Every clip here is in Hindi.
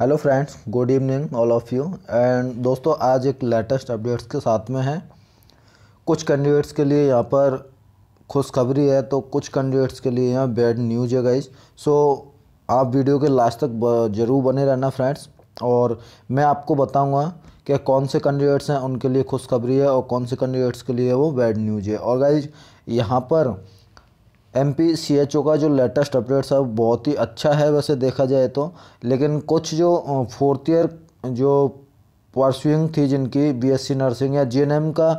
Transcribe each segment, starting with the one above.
hello friends good evening all of you and दोस्तों आज एक लेटेस्ट अपडेट्स के साथ में है कुछ कैंडिडेट्स के लिए यहाँ पर खुशखबरी है तो कुछ कैंडिडेट्स के लिए यहाँ बैड न्यूज है गाइज सो so, आप वीडियो के लास्ट तक ज़रूर बने रहना फ्रेंड्स और मैं आपको बताऊँगा कि कौन से कैंडिडेट्स हैं उनके लिए खुशखबरी है और कौन से कैंडिडेट्स के लिए वो बैड न्यूज है और गाइज यहाँ पर M P C H O का जो लेटेस्ट अपडेट्स है बहुत ही अच्छा है वैसे देखा जाए तो लेकिन कुछ जो फोर्थ ईयर जो परस्यूइंग थी जिनकी बीएससी नर्सिंग या जीएनएम का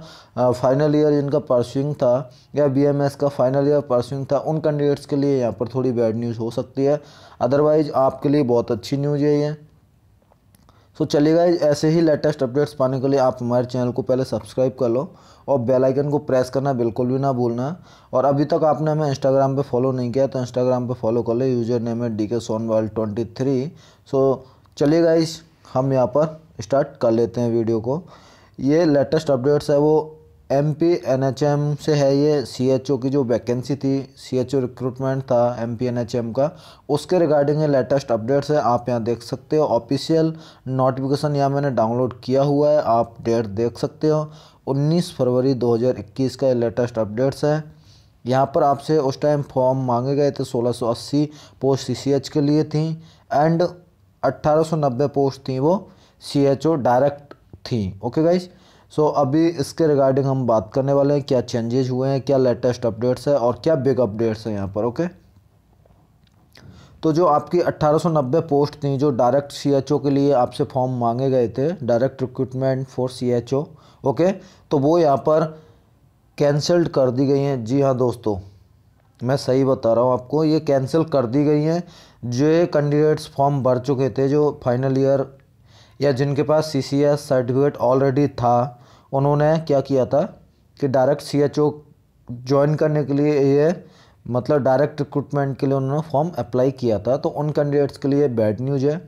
फाइनल ईयर जिनका परस्यूइंग था या बीएमएस का फाइनल ईयर परस्यूइंग था उन कैंडिडेट्स के लिए यहाँ पर थोड़ी बैड न्यूज़ हो सकती है अदरवाइज़ आपके लिए बहुत अच्छी न्यूज़ है ये सो so, चलेगा ऐसे ही लेटेस्ट अपडेट्स पाने के लिए आप हमारे चैनल को पहले सब्सक्राइब कर लो और बेल आइकन को प्रेस करना बिल्कुल भी ना भूलना और अभी तक आपने हमें इंस्टाग्राम पे फॉलो नहीं किया तो इंस्टाग्राम पे फॉलो कर लो यूजर नेम है D K Sonwal twenty three so चलिए इस हम यहाँ पर स्टार्ट कर लेते हैं वीडियो को ये लेटेस्ट अपडेट्स है वो M P N H M से है ये सी एच ओ की जो वैकेंसी थी सी एच ओ रिक्रूटमेंट था M P N H M का उसके रिगार्डिंग ये लेटेस्ट अपडेट्स है आप यहाँ देख सकते हो ऑफिशियल नोटिफिकेशन यहाँ मैंने डाउनलोड किया हुआ है आप डेट देख सकते हो 19 फरवरी 2021 का ये लेटेस्ट अपडेट्स है यहाँ पर आपसे उस टाइम फॉर्म मांगे गए थे सोलह पोस्ट सी के लिए थी एंड अट्ठारह पोस्ट थी वो सी डायरेक्ट थी ओके गाइज़ सो so, अभी इसके रिगार्डिंग हम बात करने वाले हैं क्या चेंजेज हुए हैं क्या लेटेस्ट अपडेट्स है और क्या बिग अपडेट्स हैं यहाँ पर ओके तो जो आपकी 1890 पोस्ट थी जो डायरेक्ट सीएचओ के लिए आपसे फॉर्म मांगे गए थे direct recruitment for CHO okay तो वो यहाँ पर कैंसल्ड कर दी गई हैं जी हाँ दोस्तों मैं सही बता रहा हूँ आपको ये कैंसिल कर दी गई हैं जो कैंडिडेट्स फॉर्म भर चुके थे जो फाइनल ईयर या जिनके पास सी सर्टिफिकेट ऑलरेडी था उन्होंने क्या किया था कि direct C H O join करने के लिए ये मतलब डायरेक्ट रिक्रूटमेंट के लिए उन्होंने फॉर्म अप्लाई किया था तो उन कैंडिडेट्स के लिए बैड न्यूज है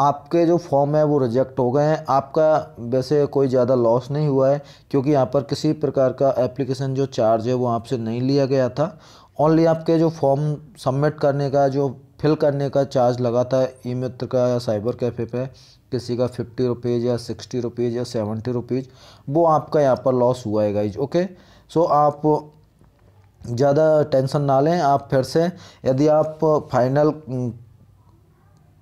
आपके जो फॉर्म है वो रिजेक्ट हो गए हैं आपका वैसे कोई ज़्यादा लॉस नहीं हुआ है क्योंकि यहाँ पर किसी प्रकार का एप्लीकेशन जो चार्ज है वो आपसे नहीं लिया गया था ओनली आपके जो फॉर्म सबमिट करने का जो फिल करने का चार्ज लगा था ई मित्र का या साइबर कैफ़े पे किसी का फिफ्टी रुपीज़ या सिक्सटी रुपीज़ या सेवेंटी रुपीज़ वो आपका यहाँ पर लॉस हुआ है गाइज ओके सो आप ज़्यादा टेंशन ना लें आप फिर से यदि आप फाइनल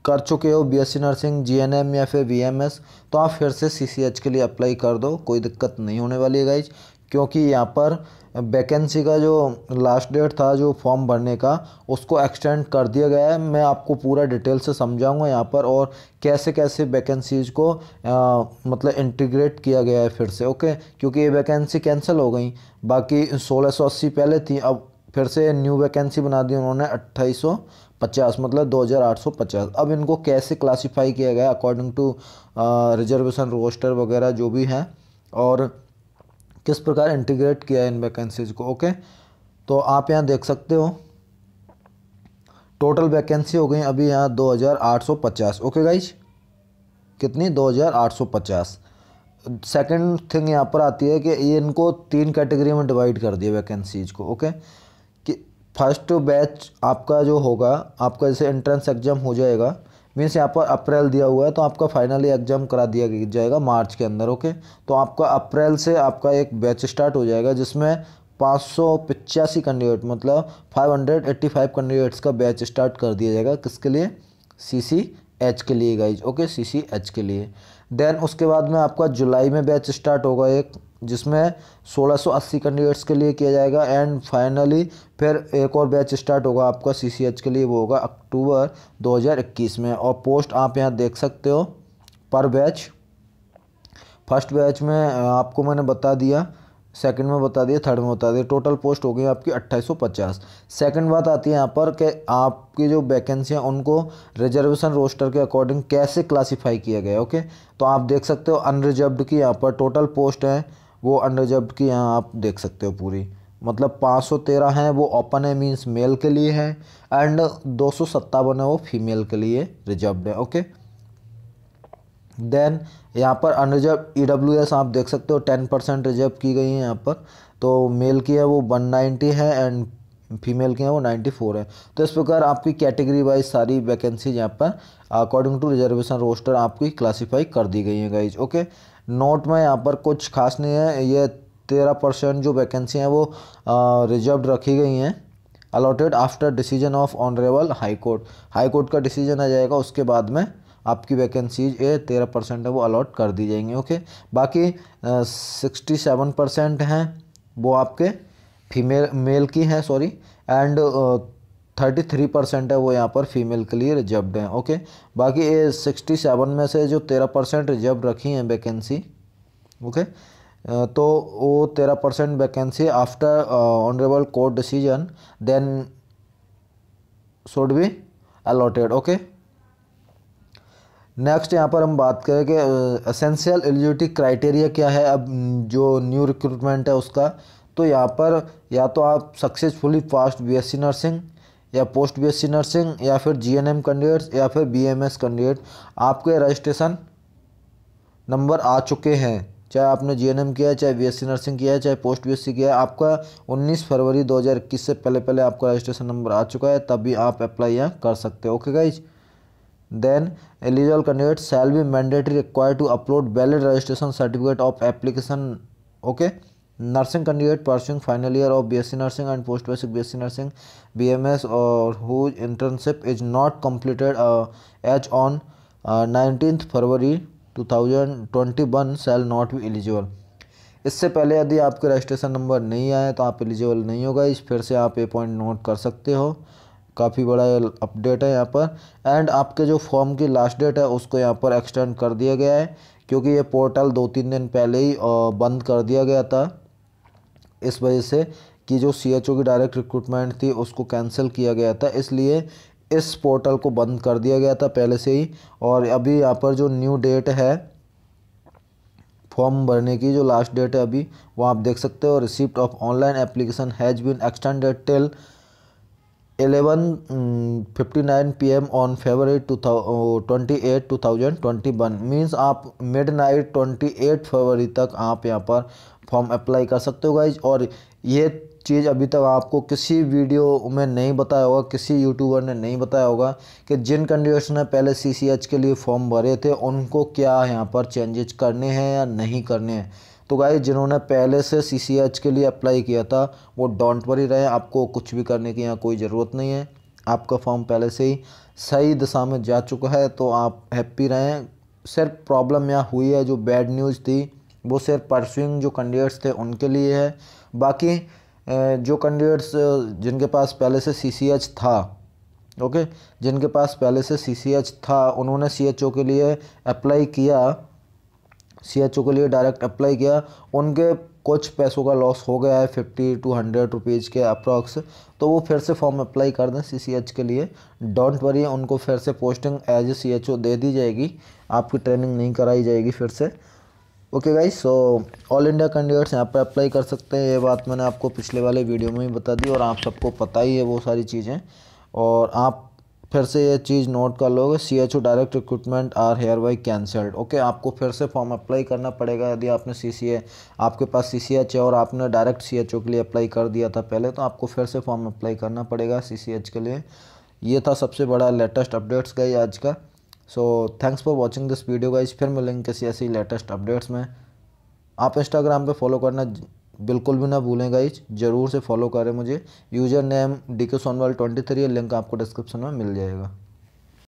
कर चुके हो बीएससी नर्सिंग जीएनएम या फिर वीएमएस तो आप फिर से सीसीएच के लिए अप्लाई कर दो कोई दिक्कत नहीं होने वाली है गाइज क्योंकि यहाँ पर वैकेंसी का जो लास्ट डेट था जो फॉर्म भरने का उसको एक्सटेंड कर दिया गया है मैं आपको पूरा डिटेल से समझाऊंगा यहाँ पर और कैसे कैसे वैकेंसीज़ को आ, मतलब इंटीग्रेट किया गया है फिर से ओके क्योंकि ये वैकेंसी कैंसिल हो गई बाकी सोलह सौ अस्सी पहले थी अब फिर से न्यू वैकेंसी बना दी उन्होंने अट्ठाईस सौ पचास मतलब दो हज़ार आठ सौ पचास अब इनको कैसे क्लासीफाई किया गया अकॉर्डिंग टू रिजर्वेशन रोस्टर वगैरह जो भी हैं और किस प्रकार इंटीग्रेट किया है इन वैकेंसीज़ को ओके तो आप यहाँ देख सकते हो टोटल वैकेंसी हो गई अभी यहाँ 2850 ओके गाइज कितनी 2850 सेकंड थिंग यहाँ पर आती है कि ये इनको तीन कैटेगरी में डिवाइड कर दिया वैकेंसीज़ को ओके कि फर्स्ट बैच आपका जो होगा आपका जैसे एंट्रेंस एग्ज़ाम हो जाएगा मीन्स यहाँ पर अप्रैल दिया हुआ है तो आपका फाइनली एग्जाम करा दिया जाएगा मार्च के अंदर ओके तो आपका अप्रैल से आपका एक बैच स्टार्ट हो जाएगा जिसमें पाँच सौ पिचासी कैंडिडेट मतलब five hundred eighty five candidates का बैच स्टार्ट कर दिया जाएगा किसके लिए सी सी एच के लिए guys okay C C H के लिए देन उसके बाद में आपका जुलाई में बैच स्टार्ट होगा एक जिसमें 1680 कैंडिडेट्स के लिए किया जाएगा एंड फाइनली फिर एक और बैच स्टार्ट होगा आपका सी के लिए वो होगा अक्टूबर 2021 में और पोस्ट आप यहाँ देख सकते हो पर बैच फर्स्ट बैच में आपको मैंने बता दिया सेकंड में बता दिया थर्ड में बता दिया टोटल पोस्ट हो गई आपकी 2850 सेकंड बात आती है यहाँ पर कि आपकी जो वैकेंसी हैं उनको रिजर्वेशन रोस्टर के अकॉर्डिंग कैसे क्लासिफाई किया गया ओके तो आप देख सकते हो अनरिजर्व्ड की यहाँ पर टोटल पोस्ट हैं वो अनरिजर्व की यहाँ आप देख सकते हो पूरी मतलब पाँच सौ तेरह हैं वो ओपन है मीन्स मेल के लिए है एंड दो सौ सत्तावन है वो फीमेल के लिए रिजर्व है ओके देन यहाँ पर अनरिजर्व ई डब्ल्यू एस आप देख सकते हो टेन परसेंट रिजर्व की गई है यहाँ पर तो मेल की है वो वन नाइन्टी है एंड फीमेल की है वो नाइन्टी फोर है तो इस प्रकार आपकी कैटेगरी वाइज सारी वैकेंसीज यहाँ पर अकॉर्डिंग टू रिजर्वेशन रोस्टर आपकी क्लासीफाई कर दी गई है गाइज ओके नोट में यहाँ पर कुछ खास नहीं है ये तेरह परसेंट जो वैकेंसी हैं वो रिजर्व रखी गई हैं allotted after decision of honourable high court high court का डिसीजन आ जाएगा उसके बाद में आपकी वैकेंसीज ये तेरह परसेंट है वो अलॉट कर दी जाएंगी ओके बाकी सिक्सटी सेवन परसेंट हैं वो आपके फीमेल मेल की हैं sorry and thirty three percent है वो यहाँ पर फीमेल के लिए रिजर्व्ड है ओके बाकी ये सिक्सटी सेवन में से जो तेरह परसेंट रिजर्व रखी हैं वैकेंसी ओके तो वो तेरह percent vacancy after honourable court decision then should be allotted okay next यहाँ पर हम बात करें कि असेंशियल एलिजिबिलिटी क्राइटेरिया क्या है अब जो न्यू रिक्रूटमेंट है उसका तो यहाँ पर या तो आप सक्सेसफुली फास्ट बीएससी नर्सिंग या पोस्ट बी एस नर्सिंग या फिर जी एन कैंडिडेट्स या फिर बी एम एस कैंडिडेट आपके रजिस्ट्रेशन नंबर आ चुके हैं चाहे आपने जी एन एम किया है चाहे बी एस सी नर्सिंग किया है चाहे पोस्ट बी एस सी किया है आपका 19 फरवरी 2021 से पहले पहले आपका रजिस्ट्रेशन नंबर आ चुका है तब भी आप अप्लाई यहाँ कर सकते हो okay guys then eligible candidate shall be mandatory require to upload valid registration certificate of application okay nursing candidate pursing final year of BSc nursing and post basic BSc nursing BMS और whose internship is not completed as on nineteen February two thousand twenty one shall not be eligible इससे पहले यदि आपके रजिस्ट्रेशन नंबर नहीं आए तो आप एलिजिबल नहीं होगा इस फिर से आप ये पॉइंट नोट कर सकते हो काफ़ी बड़ा अपडेट है यहाँ पर एंड आपके जो फॉर्म की लास्ट डेट है उसको यहाँ पर एक्सटेंड कर दिया गया है क्योंकि ये पोर्टल दो तीन दिन पहले ही uh, बंद कर दिया गया था इस वजह से कि जो सी की डायरेक्ट रिक्रूटमेंट थी उसको कैंसिल किया गया था इसलिए इस पोर्टल को बंद कर दिया गया था पहले से ही और अभी यहाँ पर जो न्यू डेट है फॉर्म भरने की जो लास्ट डेट है अभी वो आप देख सकते हो receipt of online application has been extended till eleven twenty eight two thousand twenty one means आप midnight twenty eight February तक आप यहाँ पर फॉर्म अप्लाई कर सकते हो गाइज और ये चीज़ अभी तक आपको किसी वीडियो में नहीं बताया होगा किसी यूट्यूबर ने नहीं बताया होगा कि जिन कंडीशन ने पहले सीसीएच के लिए फॉर्म भरे थे उनको क्या यहाँ पर चेंजेज करने हैं या नहीं करने हैं तो गाय जिन्होंने पहले से सी सी एच के लिए अप्लाई किया था वो डोंट वरी रहे आपको कुछ भी करने की यहाँ कोई ज़रूरत नहीं है आपका फॉर्म पहले से ही सही दिशा में जा चुका है तो आप हैप्पी रहें सिर्फ प्रॉब्लम यहाँ हुई है जो बैड न्यूज़ थी वो सिर्फ परसुइंग जो कैंडिडेट्स थे उनके लिए है बाकी जो कैंडिडेट्स जिनके पास पहले से सी सी एच था ओके जिनके पास पहले से सी सी एच था उन्होंने सी एच ओ के लिए अप्लाई किया सी एच ओ के लिए डायरेक्ट अप्लाई किया उनके कुछ पैसों का लॉस हो गया है फिफ्टी टू हंड्रेड रुपीज़ के अप्रॉक्स तो वो फिर से फॉर्म अप्लाई कर दें सी सी एच के लिए डोंट वरी उनको फिर से posting as a C H O दे दी जाएगी आपकी ट्रेनिंग नहीं कराई जाएगी फिर से okay guys so all India candidates यहाँ पर अप्लाई कर सकते हैं ये बात मैंने आपको पिछले वाले वीडियो में ही बता दी और आप सबको पता ही है वो सारी चीज़ें और आप फिर से ये चीज़ नोट कर लोगे C H O direct recruitment are hereby cancelled okay आपको फिर से फॉर्म अप्लाई करना पड़ेगा यदि आपने सी सी ए आपके पास सी सी एच है और आपने डायरेक्ट सी एच ओ के लिए अप्लाई कर दिया था पहले तो आपको फिर से फॉर्म अप्लाई करना पड़ेगा सी सी एच के लिए ये था सबसे बड़ा लेटेस्ट अपडेट्स का ही आज का so thanks for watching this video का इस फिर मिलेंगे किसी ऐसी लेटेस्ट अपडेट्स में आप इंस्टाग्राम पर फॉलो करना बिल्कुल भी ना भूलें गाइज ज़रूर से फॉलो करें मुझे user name D K Sonwal twenty three link आपको डिस्क्रिप्शन में मिल जाएगा